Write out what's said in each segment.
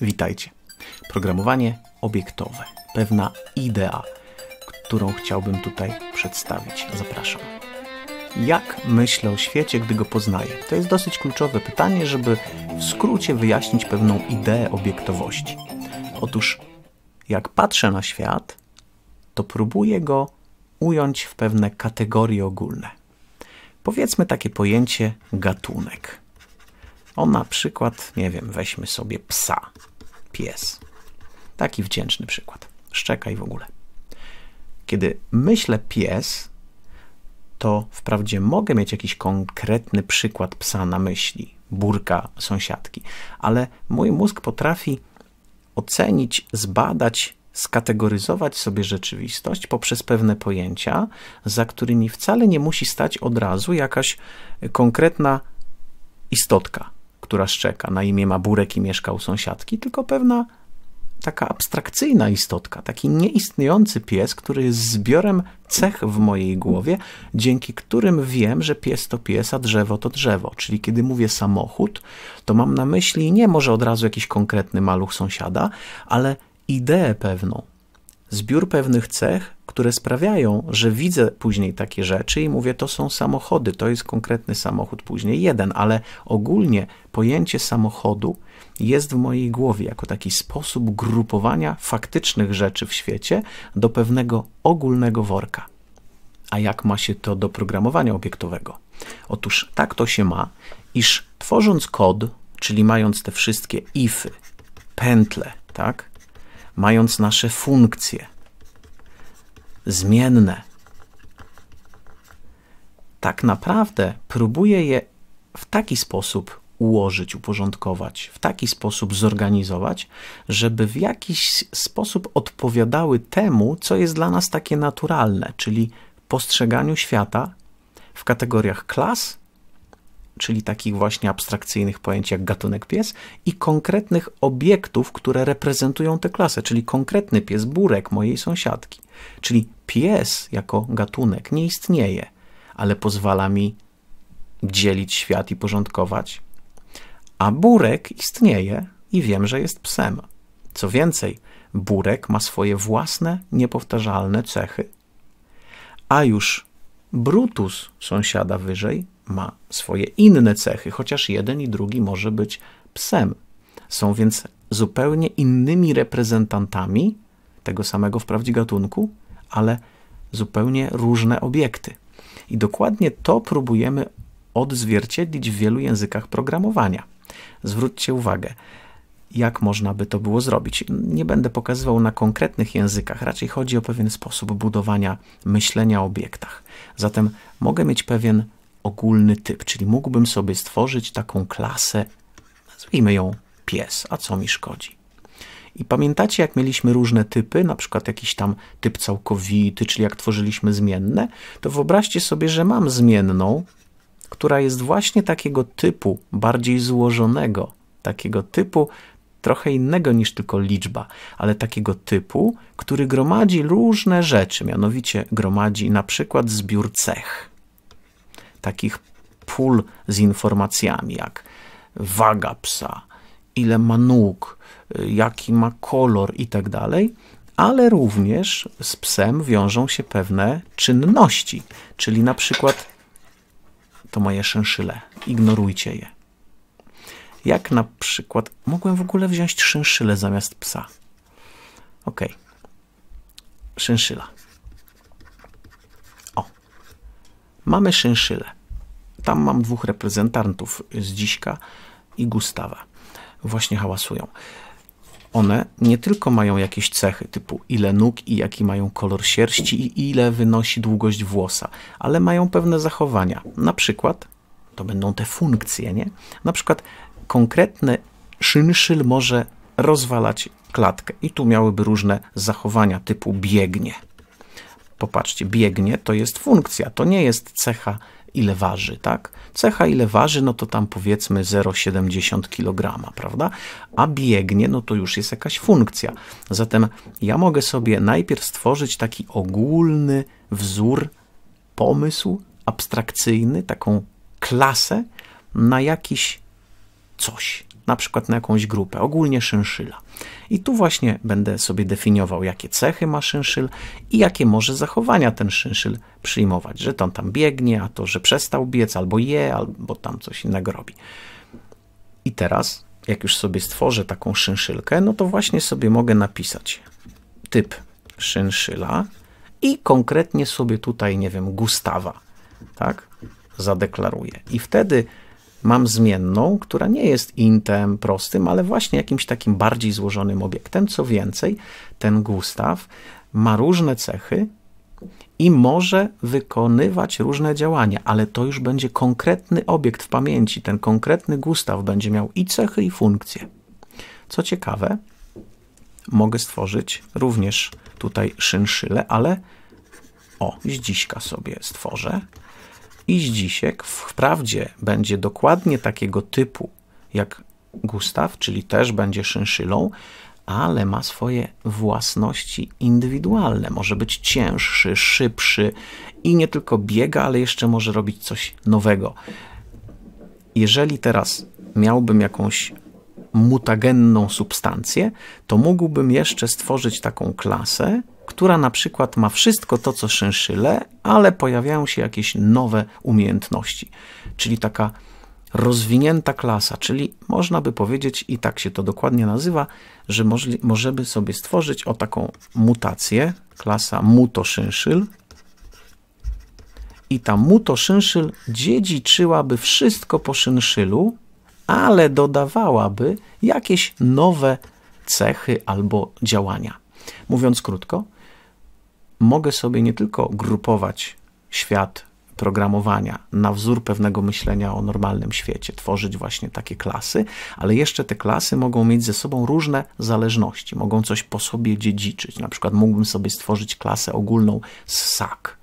Witajcie. Programowanie obiektowe, pewna idea, którą chciałbym tutaj przedstawić. Zapraszam. Jak myślę o świecie, gdy go poznaję? To jest dosyć kluczowe pytanie, żeby w skrócie wyjaśnić pewną ideę obiektowości. Otóż, jak patrzę na świat, to próbuję go ująć w pewne kategorie ogólne. Powiedzmy takie pojęcie gatunek. O na przykład, nie wiem, weźmy sobie psa. Pies. Taki wdzięczny przykład. Szczeka i w ogóle. Kiedy myślę pies, to wprawdzie mogę mieć jakiś konkretny przykład psa na myśli, burka sąsiadki, ale mój mózg potrafi ocenić, zbadać, skategoryzować sobie rzeczywistość poprzez pewne pojęcia, za którymi wcale nie musi stać od razu jakaś konkretna istotka, która szczeka. Na imię ma burek i mieszka u sąsiadki, tylko pewna taka abstrakcyjna istotka, taki nieistniejący pies, który jest zbiorem cech w mojej głowie, dzięki którym wiem, że pies to pies, a drzewo to drzewo. Czyli kiedy mówię samochód, to mam na myśli nie może od razu jakiś konkretny maluch sąsiada, ale ideę pewną, zbiór pewnych cech, które sprawiają, że widzę później takie rzeczy i mówię, to są samochody, to jest konkretny samochód, później jeden, ale ogólnie pojęcie samochodu jest w mojej głowie jako taki sposób grupowania faktycznych rzeczy w świecie do pewnego ogólnego worka. A jak ma się to do programowania obiektowego? Otóż tak to się ma, iż tworząc kod, czyli mając te wszystkie ify, pętle, tak, mając nasze funkcje zmienne. Tak naprawdę próbuje je w taki sposób ułożyć, uporządkować, w taki sposób zorganizować, żeby w jakiś sposób odpowiadały temu, co jest dla nas takie naturalne, czyli postrzeganiu świata w kategoriach klas czyli takich właśnie abstrakcyjnych pojęć jak gatunek pies i konkretnych obiektów, które reprezentują tę klasę, czyli konkretny pies burek mojej sąsiadki. Czyli pies jako gatunek nie istnieje, ale pozwala mi dzielić świat i porządkować, a burek istnieje i wiem, że jest psem. Co więcej, burek ma swoje własne, niepowtarzalne cechy, a już Brutus, sąsiada wyżej, ma swoje inne cechy, chociaż jeden i drugi może być psem. Są więc zupełnie innymi reprezentantami tego samego wprawdzie gatunku, ale zupełnie różne obiekty. I dokładnie to próbujemy odzwierciedlić w wielu językach programowania. Zwróćcie uwagę, jak można by to było zrobić. Nie będę pokazywał na konkretnych językach, raczej chodzi o pewien sposób budowania myślenia o obiektach. Zatem mogę mieć pewien ogólny typ, czyli mógłbym sobie stworzyć taką klasę, nazwijmy ją pies, a co mi szkodzi. I pamiętacie, jak mieliśmy różne typy, na przykład jakiś tam typ całkowity, czyli jak tworzyliśmy zmienne, to wyobraźcie sobie, że mam zmienną, która jest właśnie takiego typu, bardziej złożonego, takiego typu, trochę innego niż tylko liczba, ale takiego typu, który gromadzi różne rzeczy, mianowicie gromadzi na przykład zbiór cech takich pól z informacjami, jak waga psa, ile ma nóg, y, jaki ma kolor i tak dalej, ale również z psem wiążą się pewne czynności, czyli na przykład to moje szynszyle, ignorujcie je. Jak na przykład mogłem w ogóle wziąć szynszyle zamiast psa. Ok. szynszyla Mamy szynszylę. Tam mam dwóch reprezentantów z dziśka i Gustawa. Właśnie hałasują. One nie tylko mają jakieś cechy typu ile nóg i jaki mają kolor sierści i ile wynosi długość włosa, ale mają pewne zachowania. Na przykład, to będą te funkcje, nie? Na przykład konkretny szynszyl może rozwalać klatkę i tu miałyby różne zachowania typu biegnie popatrzcie, biegnie to jest funkcja, to nie jest cecha ile waży, tak? Cecha ile waży, no to tam powiedzmy 0,70 kg, prawda? A biegnie, no to już jest jakaś funkcja. Zatem ja mogę sobie najpierw stworzyć taki ogólny wzór, pomysł abstrakcyjny, taką klasę na jakiś coś, na przykład na jakąś grupę, ogólnie szynszyla. I tu właśnie będę sobie definiował, jakie cechy ma szynszyl i jakie może zachowania ten szynszyl przyjmować, że tam tam biegnie, a to, że przestał biec, albo je, albo tam coś innego robi. I teraz, jak już sobie stworzę taką szynszylkę, no to właśnie sobie mogę napisać typ szynszyla i konkretnie sobie tutaj, nie wiem, Gustawa, tak, zadeklaruję. I wtedy mam zmienną, która nie jest intem prostym, ale właśnie jakimś takim bardziej złożonym obiektem. Co więcej, ten Gustaw ma różne cechy i może wykonywać różne działania, ale to już będzie konkretny obiekt w pamięci. Ten konkretny Gustaw będzie miał i cechy, i funkcje. Co ciekawe, mogę stworzyć również tutaj szynszylę, ale o, dziśka sobie stworzę. I Zdzisiek wprawdzie będzie dokładnie takiego typu jak Gustaw, czyli też będzie szynszylą, ale ma swoje własności indywidualne. Może być cięższy, szybszy i nie tylko biega, ale jeszcze może robić coś nowego. Jeżeli teraz miałbym jakąś mutagenną substancję, to mógłbym jeszcze stworzyć taką klasę, która na przykład ma wszystko to, co szynszyle, ale pojawiają się jakieś nowe umiejętności. Czyli taka rozwinięta klasa, czyli można by powiedzieć, i tak się to dokładnie nazywa, że możli, możemy sobie stworzyć o taką mutację, klasa mutoszynszyl i ta mutoszynszyl dziedziczyłaby wszystko po szynszylu, ale dodawałaby jakieś nowe cechy albo działania. Mówiąc krótko, mogę sobie nie tylko grupować świat programowania na wzór pewnego myślenia o normalnym świecie, tworzyć właśnie takie klasy, ale jeszcze te klasy mogą mieć ze sobą różne zależności, mogą coś po sobie dziedziczyć. Na przykład mógłbym sobie stworzyć klasę ogólną ssak.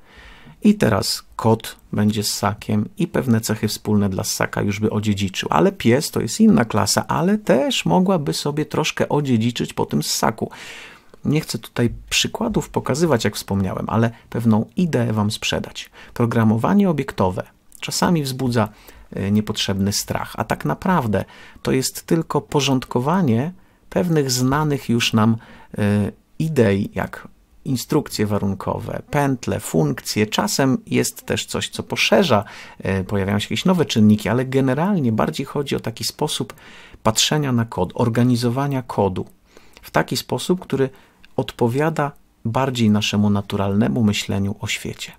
I teraz kot będzie ssakiem i pewne cechy wspólne dla ssaka już by odziedziczył, ale pies to jest inna klasa, ale też mogłaby sobie troszkę odziedziczyć po tym ssaku nie chcę tutaj przykładów pokazywać, jak wspomniałem, ale pewną ideę Wam sprzedać. Programowanie obiektowe czasami wzbudza e, niepotrzebny strach, a tak naprawdę to jest tylko porządkowanie pewnych znanych już nam e, idei, jak instrukcje warunkowe, pętle, funkcje. Czasem jest też coś, co poszerza, e, pojawiają się jakieś nowe czynniki, ale generalnie bardziej chodzi o taki sposób patrzenia na kod, organizowania kodu w taki sposób, który odpowiada bardziej naszemu naturalnemu myśleniu o świecie.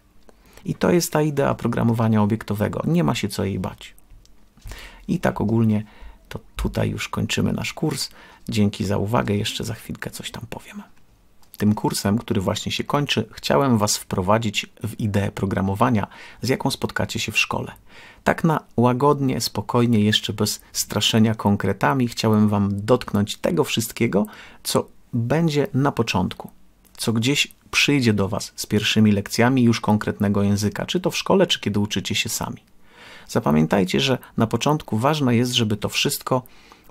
I to jest ta idea programowania obiektowego. Nie ma się co jej bać. I tak ogólnie to tutaj już kończymy nasz kurs. Dzięki za uwagę. Jeszcze za chwilkę coś tam powiem. Tym kursem, który właśnie się kończy, chciałem Was wprowadzić w ideę programowania, z jaką spotkacie się w szkole. Tak na łagodnie, spokojnie, jeszcze bez straszenia konkretami, chciałem Wam dotknąć tego wszystkiego, co będzie na początku, co gdzieś przyjdzie do Was z pierwszymi lekcjami już konkretnego języka, czy to w szkole, czy kiedy uczycie się sami. Zapamiętajcie, że na początku ważne jest, żeby to wszystko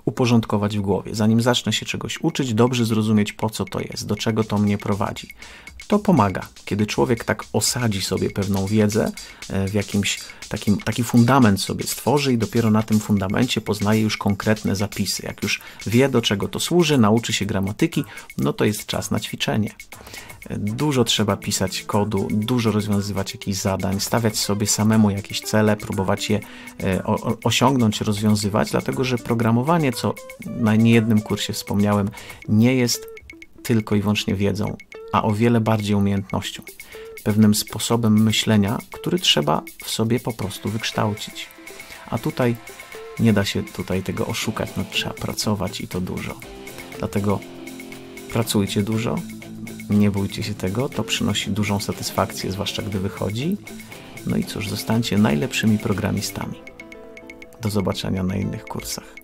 uporządkować w głowie. Zanim zacznę się czegoś uczyć, dobrze zrozumieć, po co to jest, do czego to mnie prowadzi. To pomaga. Kiedy człowiek tak osadzi sobie pewną wiedzę e, w jakimś takim, taki fundament sobie stworzy i dopiero na tym fundamencie poznaje już konkretne zapisy. Jak już wie, do czego to służy, nauczy się gramatyki, no to jest czas na ćwiczenie. E, dużo trzeba pisać kodu, dużo rozwiązywać jakichś zadań, stawiać sobie samemu jakieś cele, próbować je e, osiągnąć, rozwiązywać, dlatego że programowanie, co na niejednym kursie wspomniałem, nie jest tylko i wyłącznie wiedzą a o wiele bardziej umiejętnością, pewnym sposobem myślenia, który trzeba w sobie po prostu wykształcić. A tutaj nie da się tutaj tego oszukać, no trzeba pracować i to dużo. Dlatego pracujcie dużo, nie bójcie się tego, to przynosi dużą satysfakcję, zwłaszcza gdy wychodzi. No i cóż, zostańcie najlepszymi programistami. Do zobaczenia na innych kursach.